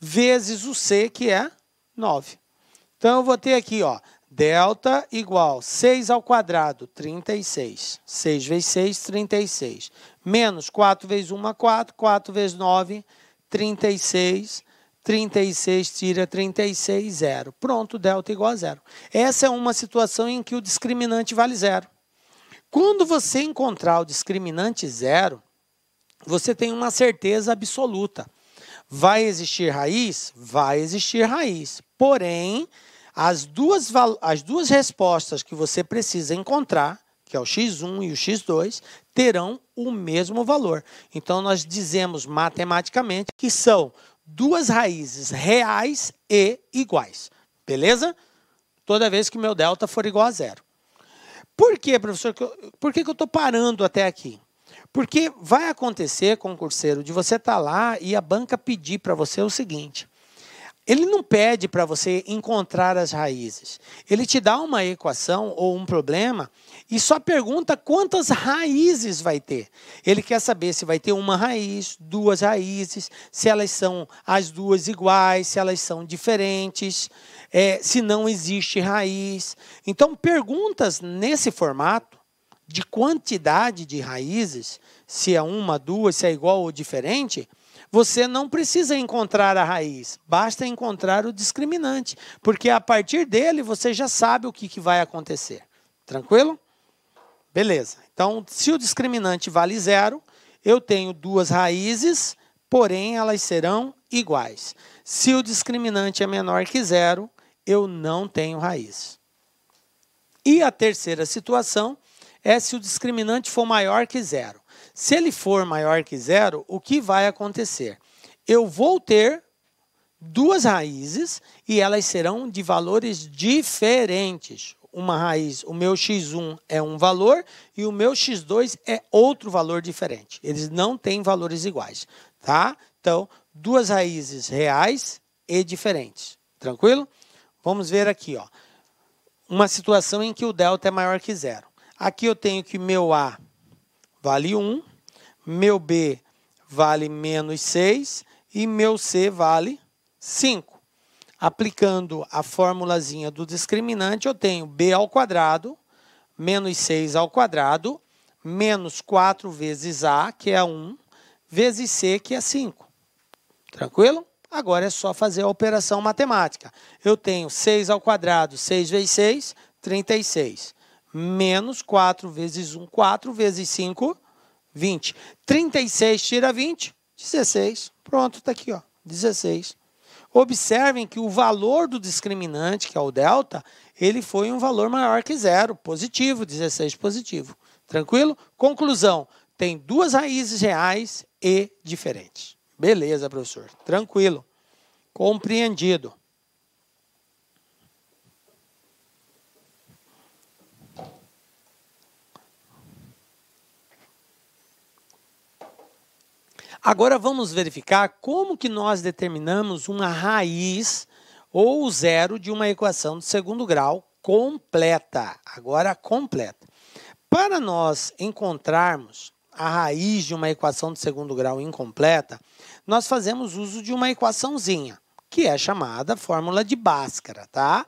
vezes o C, que é 9. Então, eu vou ter aqui, ó, delta igual 6 ao quadrado, 36. 6 vezes 6, 36. Menos 4 vezes 1, 4. 4 vezes 9, 36. 36 tira 36, 0. Pronto, delta igual a zero. Essa é uma situação em que o discriminante vale zero. Quando você encontrar o discriminante zero, você tem uma certeza absoluta. Vai existir raiz? Vai existir raiz. Porém, as duas, as duas respostas que você precisa encontrar, que é o x1 e o x2, terão o mesmo valor. Então, nós dizemos matematicamente que são duas raízes reais e iguais. Beleza? Toda vez que meu delta for igual a zero. Por que, professor? Por que, que eu estou parando até aqui? Porque vai acontecer, concurseiro, de você estar tá lá e a banca pedir para você o seguinte: ele não pede para você encontrar as raízes. Ele te dá uma equação ou um problema e só pergunta quantas raízes vai ter. Ele quer saber se vai ter uma raiz, duas raízes, se elas são as duas iguais, se elas são diferentes, é, se não existe raiz. Então, perguntas nesse formato de quantidade de raízes, se é uma, duas, se é igual ou diferente, você não precisa encontrar a raiz, basta encontrar o discriminante, porque a partir dele você já sabe o que, que vai acontecer. Tranquilo? Beleza. Então, se o discriminante vale zero, eu tenho duas raízes, porém elas serão iguais. Se o discriminante é menor que zero, eu não tenho raiz. E a terceira situação é se o discriminante for maior que zero. Se ele for maior que zero, o que vai acontecer? Eu vou ter duas raízes e elas serão de valores diferentes. Uma raiz, o meu x1 é um valor e o meu x2 é outro valor diferente. Eles não têm valores iguais, tá? Então, duas raízes reais e diferentes. Tranquilo? Vamos ver aqui, ó. Uma situação em que o delta é maior que zero. Aqui eu tenho que meu A vale 1, meu B vale menos 6 e meu C vale 5. Aplicando a formulazinha do discriminante, eu tenho B ao quadrado menos 6 ao quadrado menos 4 vezes A, que é 1, vezes C, que é 5. Tranquilo? Agora é só fazer a operação matemática. Eu tenho 6 ao quadrado, 6 vezes 6, 36 menos 4 vezes 1, 4 vezes 5, 20. 36 tira 20, 16. Pronto, está aqui, ó, 16. Observem que o valor do discriminante, que é o delta, ele foi um valor maior que zero, positivo, 16 positivo. Tranquilo? Conclusão, tem duas raízes reais e diferentes. Beleza, professor. Tranquilo. Compreendido. Agora vamos verificar como que nós determinamos uma raiz ou zero de uma equação de segundo grau completa. Agora completa. Para nós encontrarmos a raiz de uma equação de segundo grau incompleta, nós fazemos uso de uma equaçãozinha, que é chamada fórmula de Bhaskara, tá?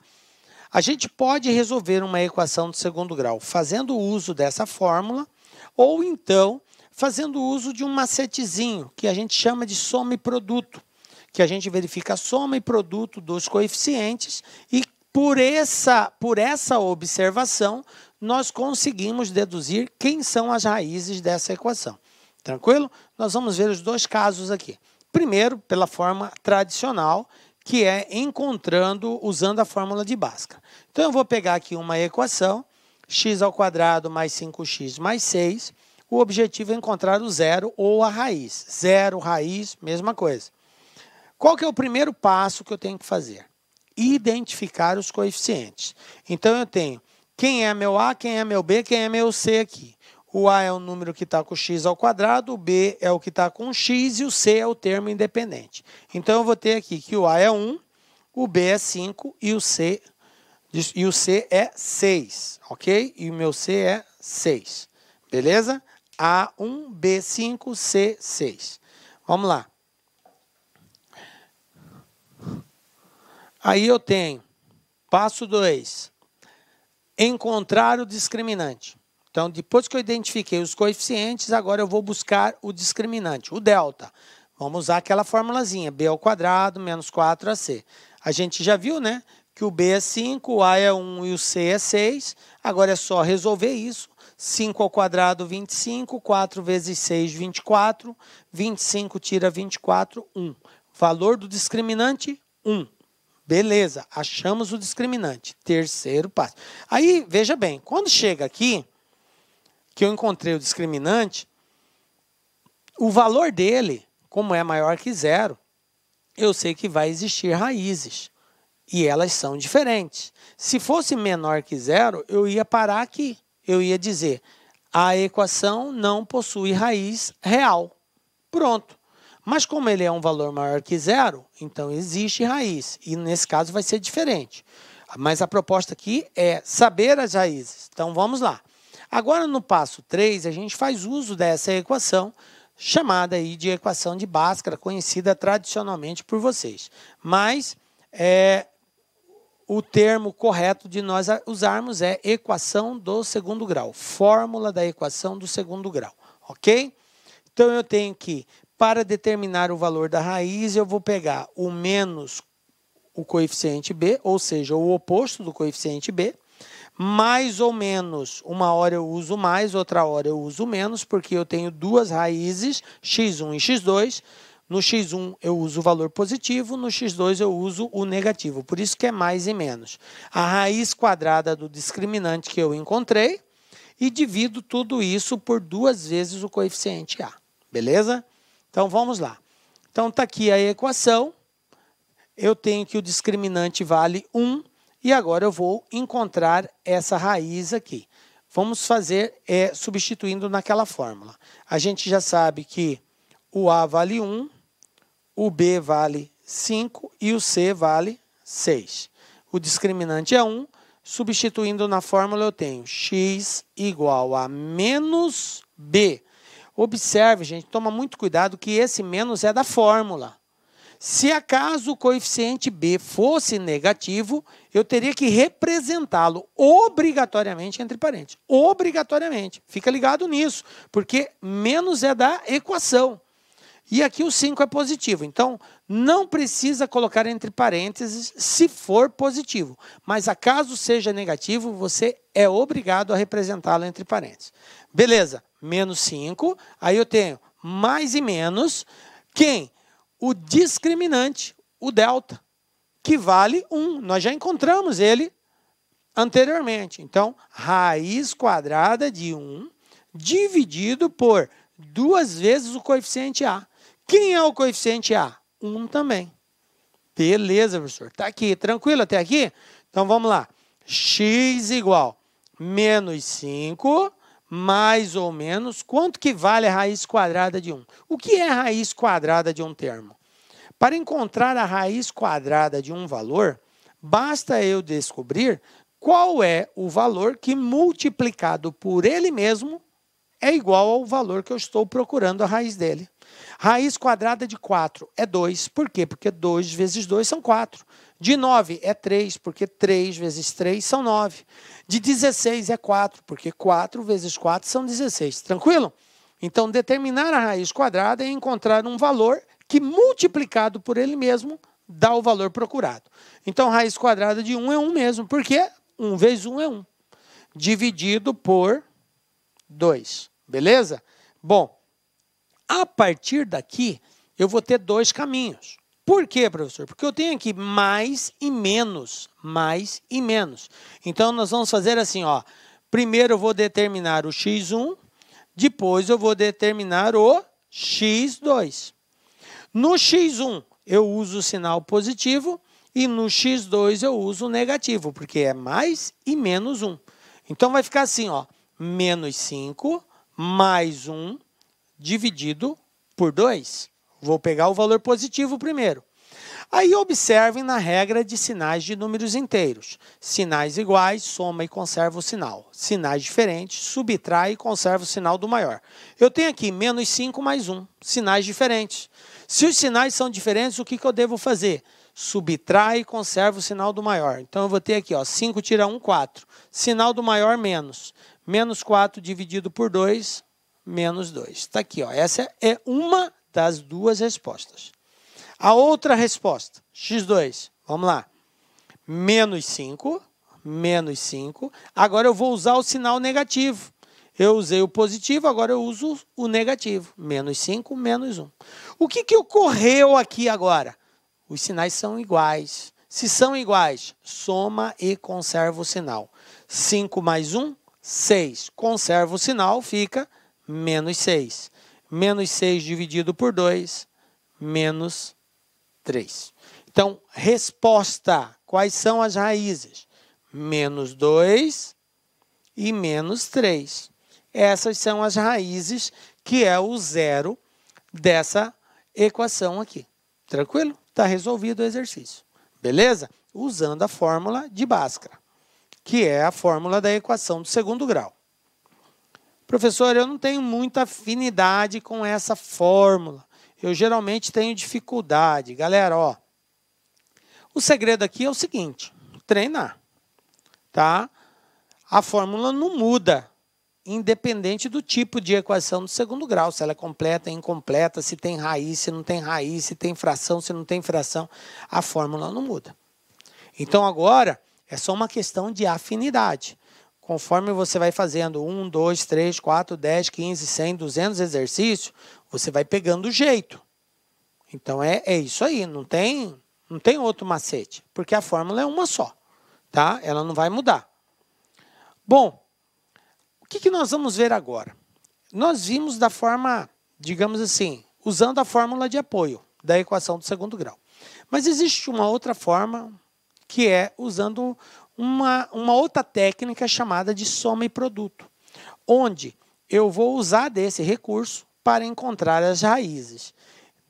A gente pode resolver uma equação de segundo grau fazendo uso dessa fórmula, ou então fazendo uso de um macetezinho, que a gente chama de soma e produto, que a gente verifica a soma e produto dos coeficientes e por essa, por essa observação, nós conseguimos deduzir quem são as raízes dessa equação. Tranquilo? Nós vamos ver os dois casos aqui. Primeiro, pela forma tradicional, que é encontrando usando a fórmula de Bhaskara. Então eu vou pegar aqui uma equação, x ao quadrado mais 5x mais 6, o objetivo é encontrar o zero ou a raiz. Zero, raiz, mesma coisa. Qual que é o primeiro passo que eu tenho que fazer? Identificar os coeficientes. Então eu tenho quem é meu A, quem é meu B, quem é meu C aqui. O A é o número que está com x ao quadrado, o B é o que está com x e o C é o termo independente. Então eu vou ter aqui que o A é 1, o B é 5 e o C e o C é 6, ok? E o meu C é 6, beleza? A1, B5, C6. Vamos lá. Aí eu tenho passo 2. Encontrar o discriminante. Então, depois que eu identifiquei os coeficientes, agora eu vou buscar o discriminante, o delta. Vamos usar aquela formulazinha, b ao quadrado menos 4ac. A gente já viu, né, que o b é 5, o a é 1 e o c é 6. Agora é só resolver isso 5 ao quadrado, 25. 4 vezes 6, 24. 25 tira 24, 1. Valor do discriminante, 1. Beleza, achamos o discriminante. Terceiro passo. Aí, veja bem, quando chega aqui, que eu encontrei o discriminante, o valor dele, como é maior que zero, eu sei que vai existir raízes. E elas são diferentes. Se fosse menor que zero, eu ia parar aqui eu ia dizer: a equação não possui raiz real. Pronto. Mas como ele é um valor maior que zero, então existe raiz. E nesse caso vai ser diferente. Mas a proposta aqui é saber as raízes. Então vamos lá. Agora no passo 3, a gente faz uso dessa equação, chamada aí de equação de Bhaskara, conhecida tradicionalmente por vocês. Mas é, o termo correto de nós usarmos é equação do segundo grau, fórmula da equação do segundo grau, ok? Então eu tenho que, para determinar o valor da raiz, eu vou pegar o menos o coeficiente b, ou seja, o oposto do coeficiente b, mais ou menos, uma hora eu uso mais, outra hora eu uso menos, porque eu tenho duas raízes, x1 e x2, no x1 eu uso o valor positivo, no x2 eu uso o negativo, por isso que é mais e menos. A raiz quadrada do discriminante que eu encontrei e divido tudo isso por duas vezes o coeficiente A, beleza? Então vamos lá. Então está aqui a equação, eu tenho que o discriminante vale 1 e agora eu vou encontrar essa raiz aqui. Vamos fazer é, substituindo naquela fórmula. A gente já sabe que o A vale 1, o B vale 5 e o C vale 6. O discriminante é 1, substituindo na fórmula eu tenho x igual a menos b. Observe, gente, toma muito cuidado que esse menos é da fórmula. Se acaso o coeficiente b fosse negativo, eu teria que representá-lo obrigatoriamente entre parênteses. Obrigatoriamente. Fica ligado nisso, porque menos é da equação. E aqui o 5 é positivo. Então, não precisa colocar entre parênteses se for positivo. Mas, acaso seja negativo, você é obrigado a representá-lo entre parênteses. Beleza, menos 5. Aí eu tenho mais e menos. Quem? O discriminante, o delta, que vale 1. Um. Nós já encontramos ele anteriormente. Então, raiz quadrada de 1 um, dividido por duas vezes o coeficiente A. Quem é o coeficiente A? 1 um também. Beleza, professor. Está aqui, tranquilo até aqui? Então vamos lá. x igual menos 5 mais ou menos quanto que vale a raiz quadrada de 1. O que é a raiz quadrada de um termo? Para encontrar a raiz quadrada de um valor, basta eu descobrir qual é o valor que multiplicado por ele mesmo é igual ao valor que eu estou procurando a raiz dele. Raiz quadrada de 4 é 2. Por quê? Porque 2 vezes 2 são 4. De 9 é 3, porque 3 vezes 3 são 9. De 16 é 4, porque 4 vezes 4 são 16. Tranquilo? Então, determinar a raiz quadrada é encontrar um valor que, multiplicado por ele mesmo, dá o valor procurado. Então, raiz quadrada de 1 é 1 mesmo, Por quê? 1 vezes 1 é 1, dividido por 2. Beleza? Bom, a partir daqui, eu vou ter dois caminhos. Por quê, professor? Porque eu tenho aqui mais e menos, mais e menos. Então, nós vamos fazer assim, ó. Primeiro eu vou determinar o x1, depois eu vou determinar o x2. No x1 eu uso o sinal positivo e no x2 eu uso o negativo, porque é mais e menos 1. Então vai ficar assim, ó, menos 5 mais 1 dividido por 2. Vou pegar o valor positivo primeiro. Aí observem na regra de sinais de números inteiros. Sinais iguais, soma e conserva o sinal. Sinais diferentes, subtrai e conserva o sinal do maior. Eu tenho aqui menos 5 mais 1, sinais diferentes. Se os sinais são diferentes, o que, que eu devo fazer? Subtrai e conserva o sinal do maior. Então eu vou ter aqui, ó, 5 tira 1, 4. Sinal do maior, menos. Menos 4 dividido por 2, menos 2. Está aqui, ó. essa é uma das duas respostas. A outra resposta, x2, vamos lá, menos 5, menos 5. Agora eu vou usar o sinal negativo. Eu usei o positivo, agora eu uso o negativo. Menos 5, menos 1. O que, que ocorreu aqui agora? Os sinais são iguais. Se são iguais, soma e conserva o sinal. 5 mais 1, 6. Conserva o sinal, fica menos 6. Menos 6 dividido por 2, menos 3. Então, resposta: quais são as raízes? Menos 2 e menos 3. Essas são as raízes, que é o zero dessa equação aqui. Tranquilo? Está resolvido o exercício. Beleza? Usando a fórmula de Bhaskara, que é a fórmula da equação do segundo grau. Professor, eu não tenho muita afinidade com essa fórmula. Eu geralmente tenho dificuldade. Galera, ó. O segredo aqui é o seguinte: treinar. Tá? A fórmula não muda, independente do tipo de equação do segundo grau, se ela é completa, incompleta, se tem raiz, se não tem raiz, se tem fração, se não tem fração, a fórmula não muda. Então agora é só uma questão de afinidade. Conforme você vai fazendo 1, 2, 3, 4, 10, 15, 100, 200 exercícios, você vai pegando o jeito. Então é, é isso aí, não tem, não tem outro macete, porque a fórmula é uma só, tá? Ela não vai mudar. Bom, o que, que nós vamos ver agora? Nós vimos da forma, digamos assim, usando a fórmula de apoio da equação do segundo grau. Mas existe uma outra forma que é usando uma, uma outra técnica chamada de soma e produto, onde eu vou usar desse recurso para encontrar as raízes.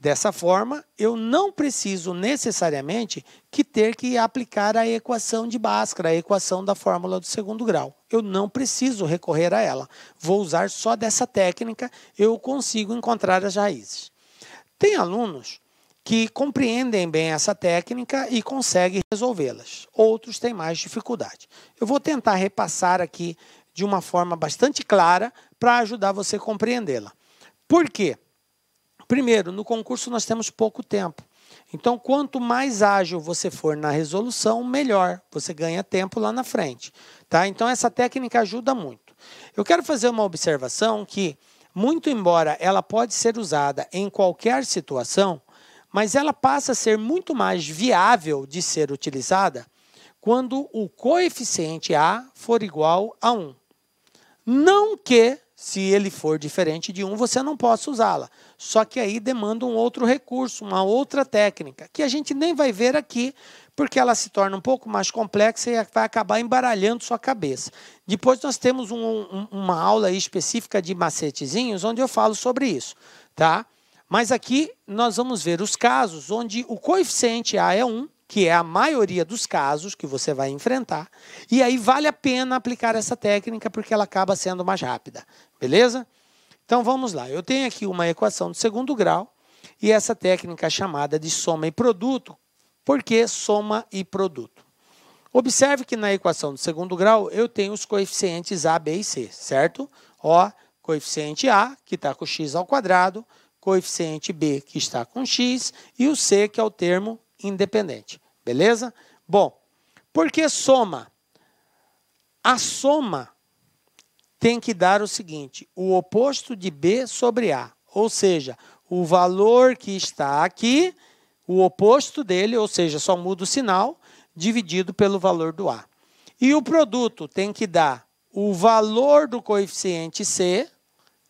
Dessa forma, eu não preciso necessariamente que ter que aplicar a equação de Bhaskara, a equação da fórmula do segundo grau. Eu não preciso recorrer a ela. Vou usar só dessa técnica, eu consigo encontrar as raízes. Tem alunos que compreendem bem essa técnica e conseguem resolvê-las. Outros têm mais dificuldade. Eu vou tentar repassar aqui de uma forma bastante clara para ajudar você a compreendê-la. Por quê? Primeiro, no concurso nós temos pouco tempo. Então, quanto mais ágil você for na resolução, melhor. Você ganha tempo lá na frente. Tá? Então, essa técnica ajuda muito. Eu quero fazer uma observação que, muito embora ela pode ser usada em qualquer situação, mas ela passa a ser muito mais viável de ser utilizada quando o coeficiente A for igual a 1. Não que, se ele for diferente de 1, você não possa usá-la. Só que aí demanda um outro recurso, uma outra técnica, que a gente nem vai ver aqui, porque ela se torna um pouco mais complexa e vai acabar embaralhando sua cabeça. Depois nós temos um, um, uma aula específica de macetezinhos, onde eu falo sobre isso, tá? Mas aqui nós vamos ver os casos onde o coeficiente A é 1, que é a maioria dos casos que você vai enfrentar, e aí vale a pena aplicar essa técnica porque ela acaba sendo mais rápida, beleza? Então vamos lá, eu tenho aqui uma equação de segundo grau e essa técnica é chamada de soma e produto, porque soma e produto. Observe que na equação de segundo grau eu tenho os coeficientes A, B e C, certo? Ó, coeficiente A, que está com x ao quadrado, coeficiente B, que está com x, e o C, que é o termo independente. Beleza? Bom, por que soma? A soma tem que dar o seguinte, o oposto de B sobre A, ou seja, o valor que está aqui, o oposto dele, ou seja, só muda o sinal, dividido pelo valor do A. E o produto tem que dar o valor do coeficiente C,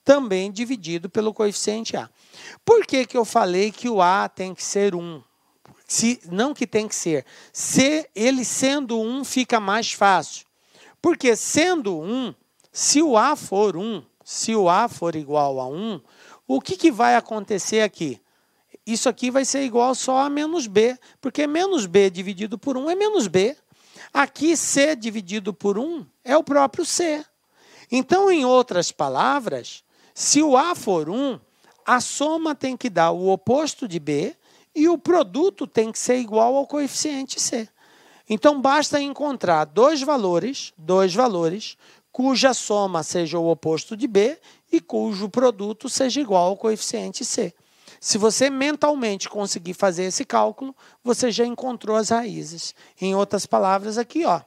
também dividido pelo coeficiente A. Por que, que eu falei que o A tem que ser 1? Se, não que tem que ser. Se ele sendo 1 fica mais fácil. Porque sendo 1, se o A for 1, se o A for igual a 1, o que, que vai acontecer aqui? Isso aqui vai ser igual só a menos B, porque menos B dividido por 1 é menos B. Aqui, C dividido por 1 é o próprio C. Então, em outras palavras, se o A for 1, a soma tem que dar o oposto de B e o produto tem que ser igual ao coeficiente C. Então basta encontrar dois valores, dois valores cuja soma seja o oposto de B e cujo produto seja igual ao coeficiente C. Se você mentalmente conseguir fazer esse cálculo, você já encontrou as raízes. Em outras palavras aqui, ó,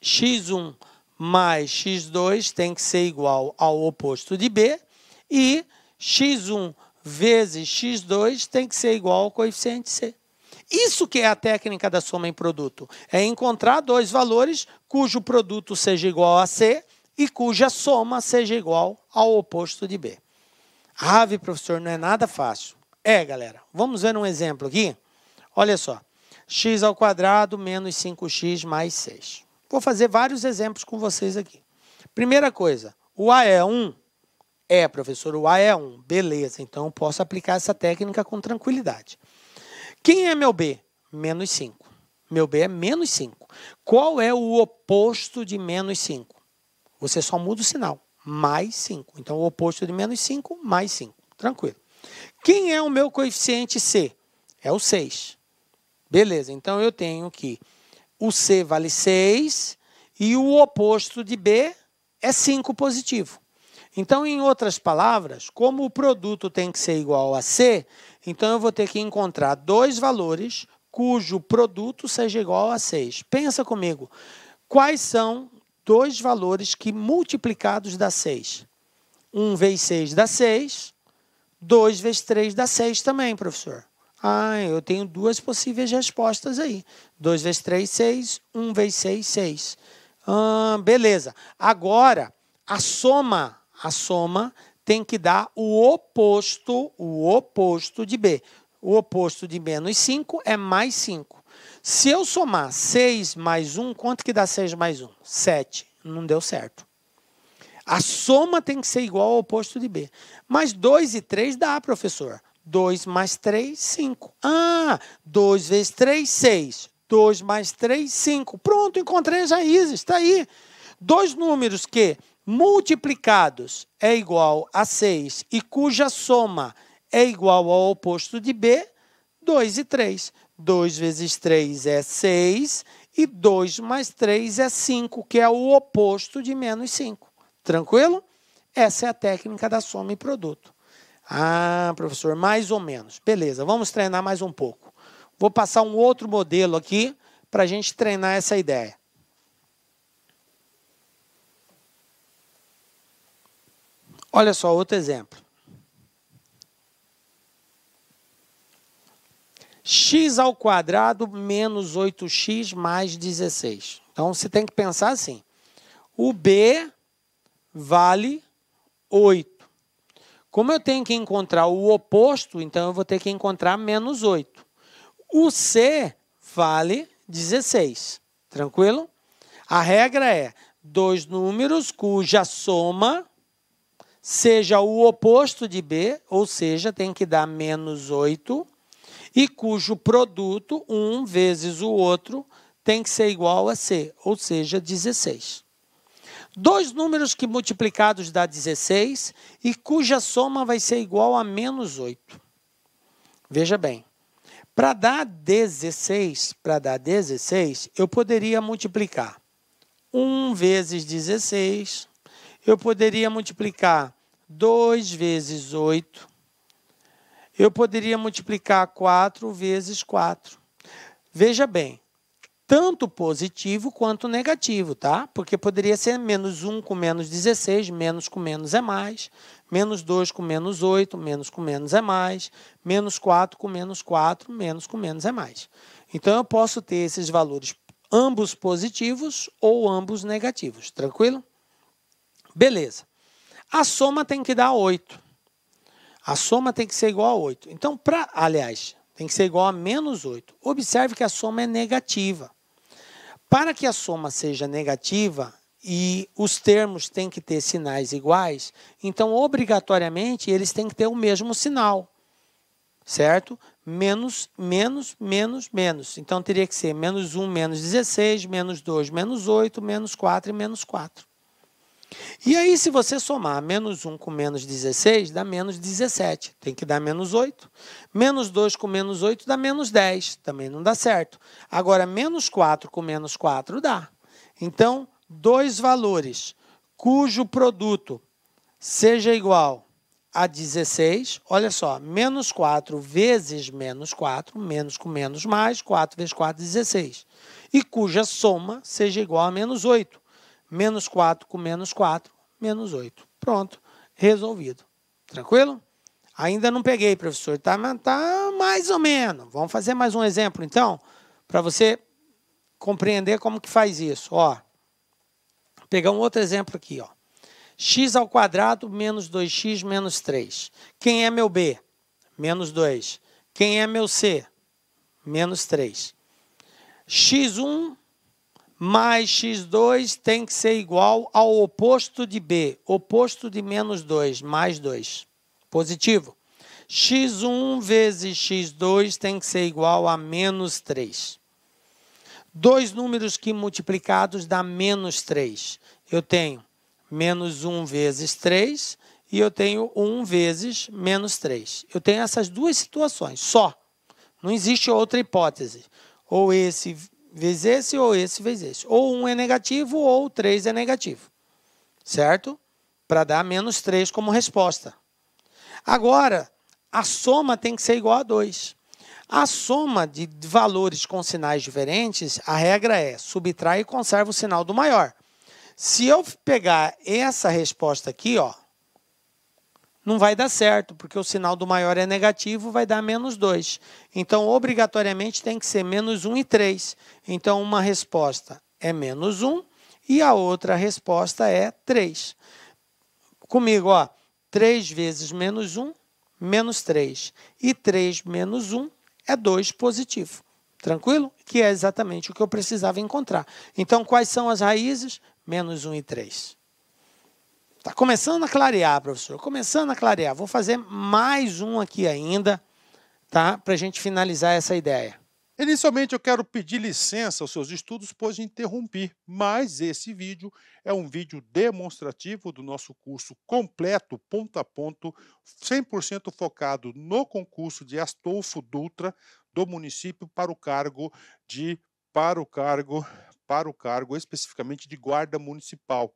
x1 mais x2 tem que ser igual ao oposto de b e x1 vezes x2 tem que ser igual ao coeficiente c. Isso que é a técnica da soma em produto. É encontrar dois valores cujo produto seja igual a c e cuja soma seja igual ao oposto de b. Ave, professor, não é nada fácil. É, galera. Vamos ver um exemplo aqui? Olha só. x ao quadrado menos 5x mais 6. Vou fazer vários exemplos com vocês aqui. Primeira coisa, o A é 1 é, professor, o A é 1 Beleza, então eu posso aplicar essa técnica com tranquilidade. Quem é meu B? Menos 5. Meu B é menos 5. Qual é o oposto de menos 5? Você só muda o sinal. Mais 5. Então, o oposto de menos 5, mais 5. Tranquilo. Quem é o meu coeficiente C? É o 6. Beleza, então eu tenho que o C vale 6 e o oposto de B é 5 positivo. Então, em outras palavras, como o produto tem que ser igual a C, então eu vou ter que encontrar dois valores cujo produto seja igual a 6. Pensa comigo, quais são dois valores que multiplicados dá 6? 1 vezes 6 dá 6, 2 vezes 3 dá 6 também, professor. Ah, eu tenho duas possíveis respostas aí. 2 vezes 3, 6. 1 vezes 6, 6. Ah, beleza. Agora, a soma, a soma tem que dar o oposto, o oposto de B. O oposto de menos 5 é mais 5. Se eu somar 6 mais 1, quanto que dá 6 mais 1? 7. Não deu certo. A soma tem que ser igual ao oposto de B. Mas 2 e 3 dá, professor. 2 mais 3, 5. Ah, 2 vezes 3, 6. 2 mais 3, 5. Pronto, encontrei as raízes, está aí. Dois números que multiplicados é igual a 6 e cuja soma é igual ao oposto de B, 2 e 3. 2 vezes 3 é 6 e 2 mais 3 é 5, que é o oposto de menos 5. Tranquilo? Essa é a técnica da soma e produto. Ah, professor, mais ou menos. Beleza, vamos treinar mais um pouco. Vou passar um outro modelo aqui para a gente treinar essa ideia. Olha só, outro exemplo. x ao quadrado menos 8x mais 16. Então, você tem que pensar assim. O b vale 8. Como eu tenho que encontrar o oposto, então eu vou ter que encontrar menos 8. O C vale 16. Tranquilo? A regra é dois números cuja soma seja o oposto de B, ou seja, tem que dar menos 8, e cujo produto, um vezes o outro, tem que ser igual a C, ou seja, 16. Dois números que multiplicados dá 16 e cuja soma vai ser igual a menos 8. Veja bem, para dar 16, para dar 16, eu poderia multiplicar 1 vezes 16, eu poderia multiplicar 2 vezes 8, eu poderia multiplicar 4 vezes 4. Veja bem, tanto positivo quanto negativo, tá? Porque poderia ser menos 1 com menos 16, menos com menos é mais, menos 2 com menos 8, menos com menos é mais, menos 4 com menos 4, menos com menos é mais. Então eu posso ter esses valores ambos positivos ou ambos negativos, tranquilo? Beleza. A soma tem que dar 8. A soma tem que ser igual a 8. Então, para, aliás, tem que ser igual a menos 8. Observe que a soma é negativa. Para que a soma seja negativa e os termos têm que ter sinais iguais, então obrigatoriamente eles têm que ter o mesmo sinal, certo? menos, menos, menos, menos. Então teria que ser menos 1, menos 16, menos 2, menos 8, menos 4 e menos 4. E aí, se você somar menos 1 com menos 16, dá menos 17. Tem que dar menos 8. Menos 2 com menos 8 dá menos 10. Também não dá certo. Agora, menos 4 com menos 4 dá. Então, dois valores cujo produto seja igual a 16, olha só, menos 4 vezes menos 4, menos com menos mais, 4 vezes 4, 16. E cuja soma seja igual a menos 8. Menos 4 com menos 4, menos 8. Pronto, resolvido. Tranquilo? Ainda não peguei, professor. Tá, tá mais ou menos. Vamos fazer mais um exemplo, então, para você compreender como que faz isso. Ó, pegar um outro exemplo aqui. Ó. x ao quadrado menos 2x menos 3. Quem é meu b? Menos 2. Quem é meu c? Menos 3. x1 mais x2 tem que ser igual ao oposto de b, oposto de menos 2, mais 2. Positivo. x1 vezes x2 tem que ser igual a menos 3. Dois números que multiplicados dá menos 3. Eu tenho menos 1 vezes 3 e eu tenho 1 vezes menos 3. Eu tenho essas duas situações só. Não existe outra hipótese. Ou esse vezes esse, ou esse vezes esse. Ou 1 um é negativo, ou 3 é negativo. Certo? Para dar menos 3 como resposta. Agora, a soma tem que ser igual a 2. A soma de valores com sinais diferentes, a regra é subtrair e conserva o sinal do maior. Se eu pegar essa resposta aqui, ó, não vai dar certo, porque o sinal do maior é negativo, vai dar menos 2. Então, obrigatoriamente, tem que ser menos 1 e 3. Então, uma resposta é menos 1 e a outra resposta é 3. Comigo, ó, 3 vezes menos 1, menos 3. E 3 menos 1 é 2 positivo. Tranquilo? Que é exatamente o que eu precisava encontrar. Então, quais são as raízes? Menos 1 e 3. Está começando a clarear, professor. Começando a clarear. Vou fazer mais um aqui ainda, tá? Para a gente finalizar essa ideia. Inicialmente eu quero pedir licença aos seus estudos, pois interrompi, mas esse vídeo é um vídeo demonstrativo do nosso curso completo, ponto a ponto, 100% focado no concurso de Astolfo Dutra do município para o cargo de para o cargo para o cargo especificamente de guarda municipal.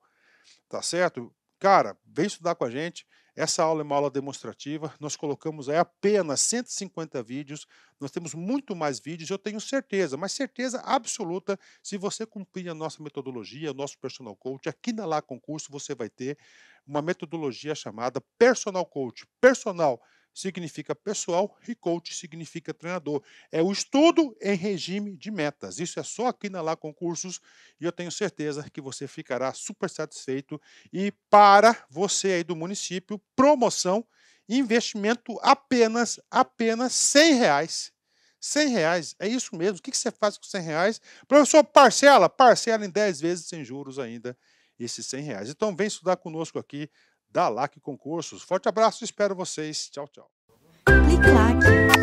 Tá certo? Cara, vem estudar com a gente. Essa aula é uma aula demonstrativa. Nós colocamos aí apenas 150 vídeos. Nós temos muito mais vídeos, eu tenho certeza, mas certeza absoluta, se você cumprir a nossa metodologia, o nosso personal coach, aqui na Lá Concurso você vai ter uma metodologia chamada Personal Coach. Personal significa pessoal e coach significa treinador. É o estudo em regime de metas. Isso é só aqui na Lá Concursos e eu tenho certeza que você ficará super satisfeito. E para você aí do município, promoção, investimento apenas, apenas 100 reais. 100 reais, é isso mesmo. O que você faz com 100 reais? Professor, parcela, parcela em 10 vezes sem juros ainda esses 100 reais. Então vem estudar conosco aqui da LAC Concursos. Forte abraço, espero vocês. Tchau, tchau. Clique,